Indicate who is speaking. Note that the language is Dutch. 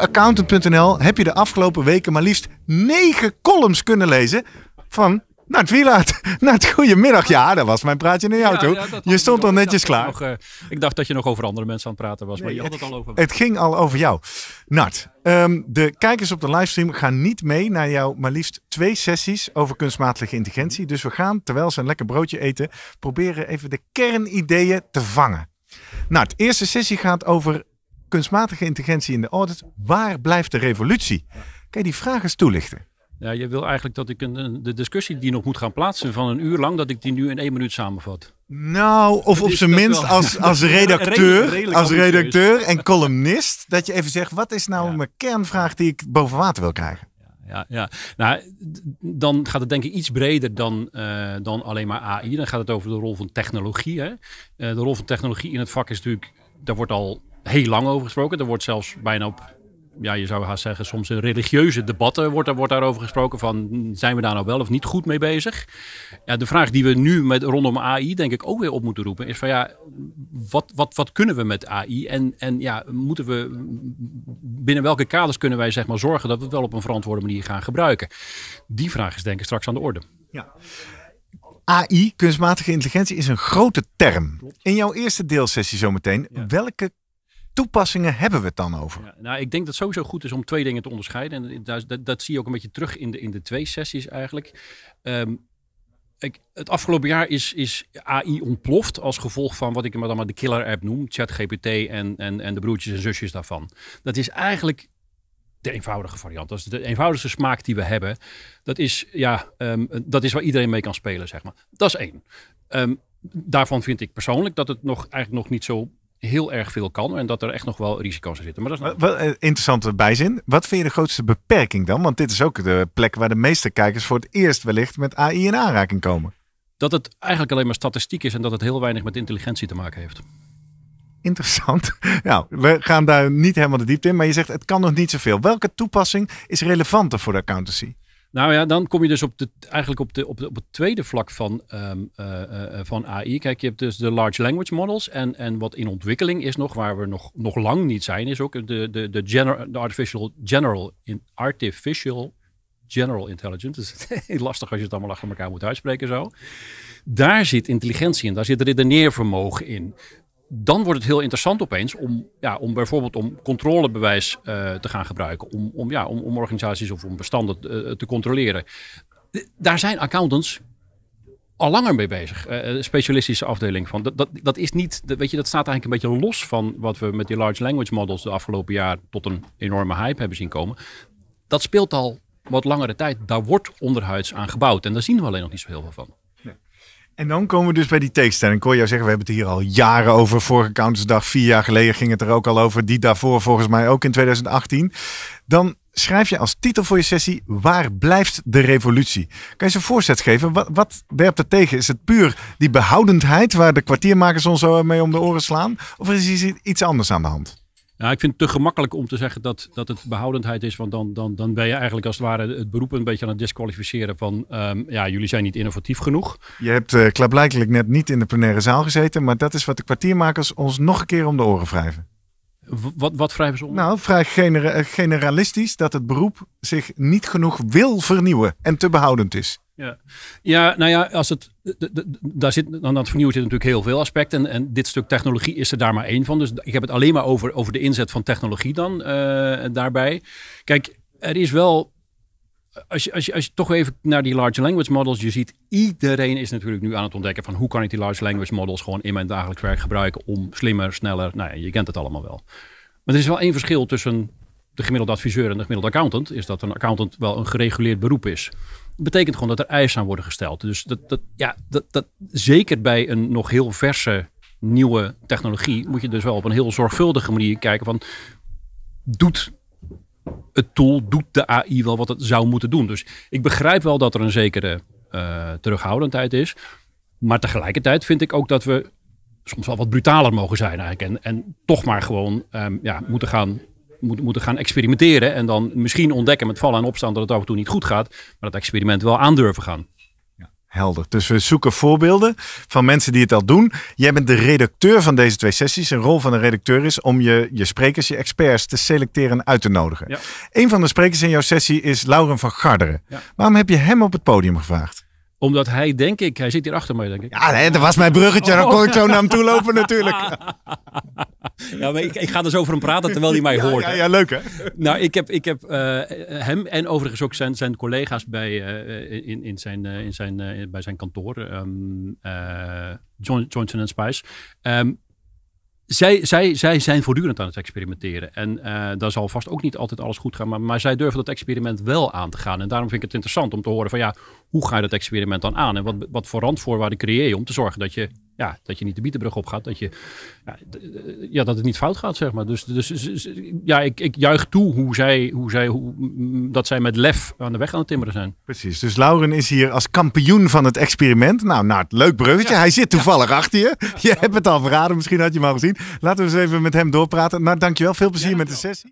Speaker 1: accountant.nl heb je de afgelopen weken maar liefst negen columns kunnen lezen van Nart nou, Wielaert. Nart, nou, goedemiddag. Ja, dat was mijn praatje naar jou toe. je stond al netjes klaar.
Speaker 2: Eh, ik dacht dat je nog over andere mensen aan het praten was, maar je het, had het al over Het
Speaker 1: ging al over jou. Nart, ehm, de kijkers op de livestream gaan niet mee naar jouw maar liefst twee sessies over kunstmatige intelligentie. Dus we gaan, terwijl ze een lekker broodje eten, proberen even de kernideeën te vangen. Nou, de eerste sessie gaat over kunstmatige intelligentie in de audit. Waar blijft de revolutie? Kan je die vraag eens toelichten?
Speaker 2: Ja, je wil eigenlijk dat ik een, de discussie die nog moet gaan plaatsen van een uur lang, dat ik die nu in één minuut samenvat.
Speaker 1: Nou, of op zijn minst als, als redacteur, als redacteur en columnist, dat je even zegt, wat is nou mijn kernvraag die ik boven water wil krijgen?
Speaker 2: ja, ja. Nou, dan gaat het denk ik iets breder dan, eh, dan alleen maar AI. Dan gaat het over de rol van technologie. Hè? Eh, de rol van technologie in het vak is natuurlijk, daar wordt al heel lang over gesproken. Er wordt zelfs bijna op, ja, je zou haast zeggen, soms een religieuze debatten wordt, wordt daarover gesproken. Van hm, zijn we daar nou wel of niet goed mee bezig? Ja, de vraag die we nu met rondom AI denk ik ook weer op moeten roepen, is van ja, wat, wat, wat kunnen we met AI? En, en ja, moeten we binnen welke kaders kunnen wij zeg maar zorgen dat we het wel op een verantwoorde manier gaan gebruiken? Die vraag is denk ik straks aan de orde. Ja. AI, kunstmatige intelligentie, is een grote term.
Speaker 1: In jouw eerste deelsessie zometeen, ja. welke toepassingen hebben we het dan over? Ja,
Speaker 2: nou, ik denk dat het sowieso goed is om twee dingen te onderscheiden. En dat, zie je ook een beetje terug in de, in de twee sessies eigenlijk. Ehm, ik, het afgelopen jaar is, is, AI ontploft als gevolg van wat ik maar dan maar de killer app noem, ChatGPT en, en, en de broertjes en zusjes daarvan. Dat is eigenlijk de eenvoudige variant. Dat is de eenvoudigste smaak die we hebben. Dat is, ja, ehm, dat is waar iedereen mee kan spelen, zeg maar. Dat is één. Ehm, daarvan vind ik persoonlijk dat het nog, eigenlijk nog niet zo heel erg veel kan en dat er echt nog wel risico's zitten. Maar dat is eh,
Speaker 1: Interessante bijzin. Wat vind je de grootste beperking dan? Want dit is ook de plek waar de meeste kijkers voor het eerst wellicht met AI in aanraking komen.
Speaker 2: Dat het eigenlijk alleen maar statistiek is en dat het heel weinig met intelligentie te maken heeft.
Speaker 1: Interessant. Nou, we gaan daar niet helemaal de diepte in, maar je zegt het kan nog niet zoveel. Welke toepassing is relevanter voor de accountancy?
Speaker 2: Nou ja, dan kom je dus op eigenlijk op, de, op, de, op het tweede vlak van, ehm, eh, eh, eh, van AI. Kijk, je hebt dus de large language models. En, en wat in ontwikkeling is nog, waar we nog, nog lang niet zijn, is ook de, de, de, artificial, general, artificial general intelligence. het is lastig als je het allemaal achter elkaar moet uitspreken zo. Daar zit intelligentie in, daar zit redeneervermogen in dan wordt het heel interessant opeens om, ja, om bijvoorbeeld om controlebewijs eh, te gaan gebruiken. Om, om, ja, om, om organisaties of om bestanden eh, te controleren. Daar zijn accountants al langer mee bezig. Uh, specialistische afdeling van. Dat, dat, is niet, weet je, dat staat eigenlijk een beetje los van wat we met die large language models de afgelopen jaar tot een enorme hype hebben zien komen. Dat speelt al wat langere tijd. Daar wordt onderhuids aan gebouwd. En daar zien we alleen nog niet zo heel veel van.
Speaker 1: En dan komen we dus bij die tegenstelling. Ik hoor jou zeggen, we hebben het hier al jaren over. Vorige Countersdag, vier jaar geleden ging het er ook al over. Die daarvoor volgens mij ook in 2018. Dan schrijf je als titel voor je sessie, waar blijft de revolutie? Kan je ze een voorzet geven? Wat, wat werpt er tegen? Is het puur die behoudendheid waar de kwartiermakers ons zo mee om de oren slaan? Of is er iets anders aan de hand?
Speaker 2: Ja, ik vind het te gemakkelijk om te zeggen dat, dat het behoudendheid is. Want dan, dan, dan ben je eigenlijk als het ware het beroep een beetje aan het disqualificeren van ehm, ja, jullie zijn niet innovatief genoeg.
Speaker 1: Je hebt uh, klaarblijkelijk net niet in de plenaire zaal gezeten, maar dat is wat de kwartiermakers ons nog een keer om de oren wrijven.
Speaker 2: Wat, wat wrijven ze om? Nou, vrij
Speaker 1: generalistisch dat het beroep zich niet genoeg wil vernieuwen en te behoudend is.
Speaker 2: Ja, ja nou ja, als het, daar zit, aan dat vernieuwen zit natuurlijk heel veel aspecten. En, dit stuk technologie is er daar maar één van. Dus ik heb het alleen maar over, over de inzet van technologie dan eh, daarbij. Kijk, er is wel als je, als, je, als je toch even naar die large language models, je ziet iedereen is natuurlijk nu aan het ontdekken van hoe kan ik die large language models gewoon in mijn dagelijks werk gebruiken om slimmer, sneller, nou ja, je kent het allemaal wel. Maar er is wel één verschil tussen de gemiddelde adviseur en de gemiddelde accountant, is dat een accountant wel een gereguleerd beroep is. Dat betekent gewoon dat er eisen aan worden gesteld. Dus dat, dat, ja, dat, dat, zeker bij een nog heel verse nieuwe technologie moet je dus wel op een heel zorgvuldige manier kijken van doet het tool doet de AI wel wat het zou moeten doen. Dus ik begrijp wel dat er een zekere eh, terughoudendheid is. Maar tegelijkertijd vind ik ook dat we soms wel wat brutaler mogen zijn eigenlijk. En, en toch maar gewoon ehm, ja, moeten gaan moet, moeten gaan experimenteren. En dan misschien ontdekken met vallen en opstaan dat het af en toe niet goed gaat. Maar dat experiment wel aandurven gaan helder. Dus we zoeken voorbeelden van mensen die het al doen. Jij bent
Speaker 1: de redacteur van deze twee sessies. Een rol van een redacteur is om je, je sprekers, je experts te selecteren en uit te nodigen. Ja. Een van de sprekers in jouw sessie is Lauren van Garderen. Waarom heb je hem op het podium gevraagd?
Speaker 2: Omdat hij, denk ik, hij zit hier achter mij, denk ik. Ja, nee, dat was mijn bruggetje. Dan kon ik zo naar hem
Speaker 1: toe lopen natuurlijk.
Speaker 2: Ja, maar ik, ik ga dus over hem praten terwijl hij mij hoort. Ja, ja, leuk hè? Nou, ik heb, ik heb eh, hem en overigens ook zijn, zijn collega's bij, eh, in, in zijn, eh, in zijn, bij zijn kantoor, ehm, Johnson Spice, um, zij, zij, zij zijn voortdurend aan het experimenteren. En uh, daar zal vast ook niet altijd alles goed gaan. Maar, maar zij durven dat experiment wel aan te gaan. En daarom vind ik het interessant om te horen van ja, hoe ga je dat experiment dan aan? En wat, wat voor randvoorwaarden creëer je om te zorgen dat je, ja, dat je niet de bietenbrug op gaat. Dat, je, ja, eh, ja, dat het niet fout gaat, zeg maar. Dus, dus ja, ik, ik juich toe hoe zij, hoe zij, hoe, mm, dat zij met lef aan de weg aan het timmeren zijn. Precies, dus Lauren
Speaker 1: is hier als kampioen van het experiment. Nou, nou leuk bruggetje. Hij zit toevallig achter je. je hebt het al verraden, misschien had je hem al gezien. Laten we eens even met hem doorpraten. Nou, dankjewel. Veel plezier met de sessie.